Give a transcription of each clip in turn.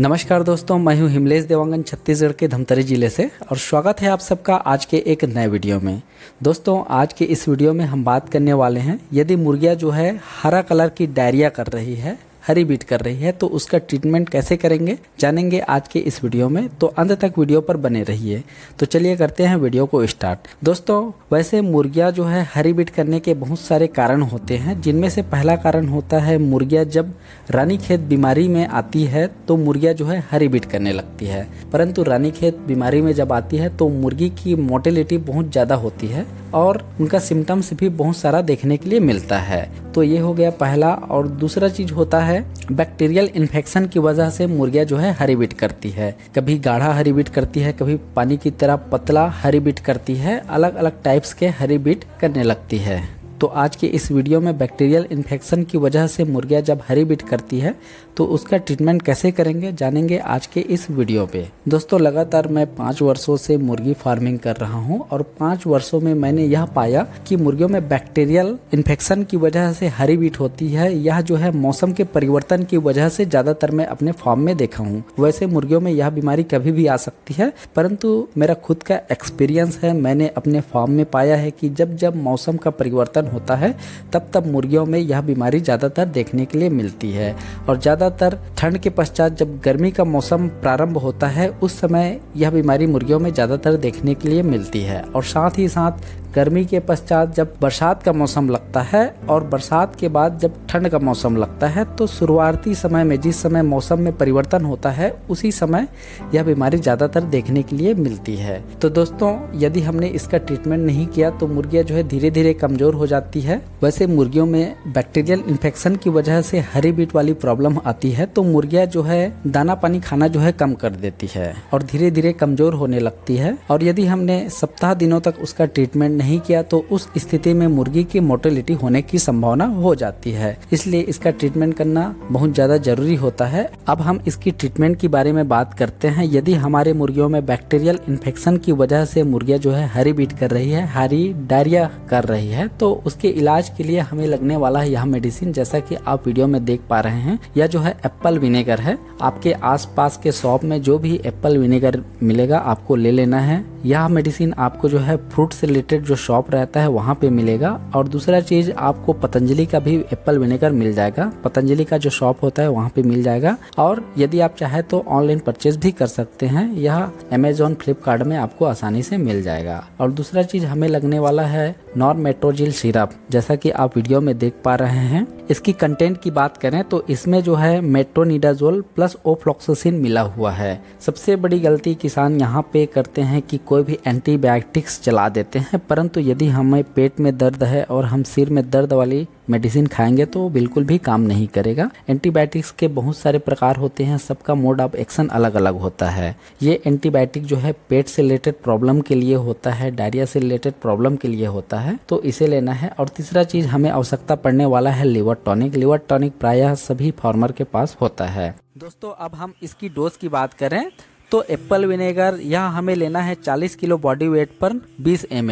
नमस्कार दोस्तों मैं हूं हिमलेश देवांगन छत्तीसगढ़ के धमतरी ज़िले से और स्वागत है आप सबका आज के एक नए वीडियो में दोस्तों आज के इस वीडियो में हम बात करने वाले हैं यदि मुर्गिया जो है हरा कलर की डायरिया कर रही है हरी बीट कर रही है तो उसका ट्रीटमेंट कैसे करेंगे जानेंगे आज के इस वीडियो में तो अंत तक वीडियो पर बने रहिए तो चलिए करते हैं वीडियो को स्टार्ट दोस्तों वैसे मुर्गिया जो है हरी बीट करने के बहुत सारे कारण होते हैं जिनमें से पहला कारण होता है मुर्गिया जब रानी खेत बीमारी में आती है तो मुर्गिया जो है हरी बीट करने लगती है परंतु खेत बीमारी में जब आती है तो मुर्गी की मोर्टिलिटी बहुत ज़्यादा होती है और उनका सिम्टम्स भी बहुत सारा देखने के लिए मिलता है तो ये हो गया पहला और दूसरा चीज होता है बैक्टीरियल इन्फेक्शन की वजह से मुर्गिया जो है बीट करती है कभी गाढ़ा बीट करती है कभी पानी की तरह पतला बीट करती है अलग अलग टाइप्स के बीट करने लगती है तो आज के इस वीडियो में बैक्टीरियल इन्फेक्शन की वजह से मुर्गियाँ जब हरी बीट करती है तो उसका ट्रीटमेंट कैसे करेंगे जानेंगे आज के इस वीडियो पे दोस्तों लगातार मैं पाँच वर्षों से मुर्गी फार्मिंग कर रहा हूँ और पाँच वर्षों में मैंने यह पाया कि मुर्गियों में बैक्टीरियल इन्फेक्शन की वजह से हरी बीट होती है यह जो है मौसम के परिवर्तन की वजह से ज़्यादातर मैं अपने फार्म में देखा हूँ वैसे मुर्गियों में यह बीमारी कभी भी आ सकती है परंतु मेरा खुद का एक्सपीरियंस है मैंने अपने फार्म में पाया है कि जब जब मौसम का परिवर्तन होता है तब तब मुर्गियों में यह बीमारी ज़्यादातर देखने के लिए मिलती है और ज़्यादातर ठंड के पश्चात जब गर्मी का मौसम प्रारंभ होता है उस समय यह बीमारी मुर्गियों में ज़्यादातर देखने के लिए मिलती है और साथ ही साथ गर्मी के पश्चात जब बरसात का मौसम लगता है और बरसात के बाद जब ठंड का मौसम लगता है तो शुरुआती समय में जिस समय मौसम में परिवर्तन होता है उसी समय यह बीमारी ज़्यादातर देखने के लिए मिलती है तो दोस्तों यदि हमने इसका ट्रीटमेंट नहीं किया तो मुर्गियाँ जो है धीरे धीरे कमज़ोर हो जाती जाती है वैसे मुर्गियों में बैक्टीरियल इन्फेक्शन की वजह से हरी बीट वाली प्रॉब्लम आती है तो मुर्गियाँ जो है दाना पानी खाना जो है कम कर देती है और धीरे धीरे कमजोर होने लगती है और यदि हमने सप्ताह दिनों तक उसका ट्रीटमेंट नहीं किया तो उस स्थिति में मुर्गी की मोर्टेलिटी होने की संभावना हो जाती है इसलिए इसका ट्रीटमेंट करना बहुत ज्यादा जरूरी होता है अब हम इसकी ट्रीटमेंट के बारे में बात करते हैं यदि हमारे मुर्गियों में बैक्टीरियल इन्फेक्शन की वजह से मुर्गियाँ जो है हरी बीट कर रही है हरी डायरिया कर रही है तो उसके इलाज के लिए हमें लगने वाला है यह मेडिसिन जैसा कि आप वीडियो में देख पा रहे हैं यह जो है एप्पल विनेगर है आपके आसपास के शॉप में जो भी एप्पल विनेगर मिलेगा आपको ले लेना है यह मेडिसिन आपको जो है फ्रूट से रिलेटेड जो शॉप रहता है वहाँ पे मिलेगा और दूसरा चीज़ आपको पतंजलि का भी एप्पल विनेगर मिल जाएगा पतंजलि का जो शॉप होता है वहाँ पे मिल जाएगा और यदि आप चाहे तो ऑनलाइन परचेज भी कर सकते हैं यह अमेजोन फ्लिपकार्ट में आपको आसानी से मिल जाएगा और दूसरा चीज़ हमें लगने वाला है मेट्रोजिल सिरप जैसा की आप वीडियो में देख पा रहे हैं इसकी कंटेंट की बात करें तो इसमें जो है मेट्रोनिडाजोल प्लस ओफ्लोक्सोसिन मिला हुआ है सबसे बड़ी गलती किसान यहाँ पे करते हैं कि कोई भी एंटीबायोटिक्स चला देते हैं परंतु यदि हमें पेट में दर्द है और हम सिर में दर्द वाली मेडिसिन खाएंगे तो बिल्कुल भी काम नहीं करेगा एंटीबायोटिक्स के बहुत सारे प्रकार होते हैं सबका मोड ऑफ एक्शन अलग अलग होता है ये एंटीबायोटिक जो है पेट से रिलेटेड प्रॉब्लम के लिए होता है डायरिया से रिलेटेड प्रॉब्लम के लिए होता है तो इसे लेना है और तीसरा चीज हमें आवश्यकता पड़ने वाला है लिवर टॉनिक लिवर टॉनिक प्राय सभी फार्मर के पास होता है दोस्तों अब हम इसकी डोज की बात करें तो एप्पल विनेगर यह हमें लेना है 40 किलो बॉडी वेट पर 20 एम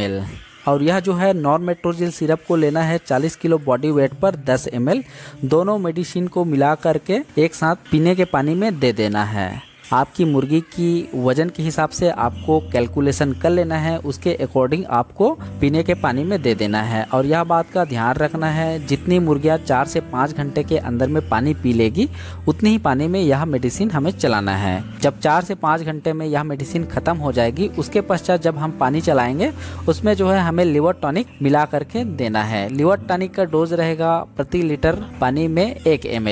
और यह जो है नॉन मेट्रोजिल सिरप को लेना है 40 किलो बॉडी वेट पर 10 एम दोनों मेडिसिन को मिला करके एक साथ पीने के पानी में दे देना है आपकी मुर्गी की वज़न के हिसाब से आपको कैलकुलेशन कर लेना है उसके अकॉर्डिंग आपको पीने के पानी में दे देना है और यह बात का ध्यान रखना है जितनी मुर्गियाँ चार से पाँच घंटे के अंदर में पानी पी लेगी उतनी ही पानी में यह मेडिसिन हमें चलाना है जब चार से पाँच घंटे में यह मेडिसिन ख़त्म हो जाएगी उसके पश्चात जब हम पानी चलाएंगे उसमें जो है हमें लिवर टॉनिक मिला करके देना है लिवर टॉनिक का डोज रहेगा प्रति लीटर पानी में एक एम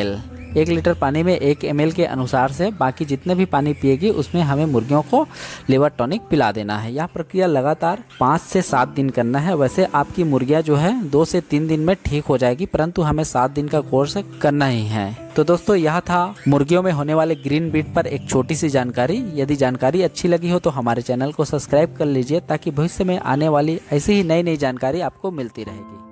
एक लीटर पानी में एक एम के अनुसार से बाकी जितने भी पानी पिएगी उसमें हमें मुर्गियों को लेवर टॉनिक पिला देना है यह प्रक्रिया लगातार पाँच से सात दिन करना है वैसे आपकी मुर्गियाँ जो है दो से तीन दिन में ठीक हो जाएगी परंतु हमें सात दिन का कोर्स करना ही है तो दोस्तों यह था मुर्गियों में होने वाले ग्रीन बीट पर एक छोटी सी जानकारी यदि जानकारी अच्छी लगी हो तो हमारे चैनल को सब्सक्राइब कर लीजिए ताकि भविष्य में आने वाली ऐसी ही नई नई जानकारी आपको मिलती रहेगी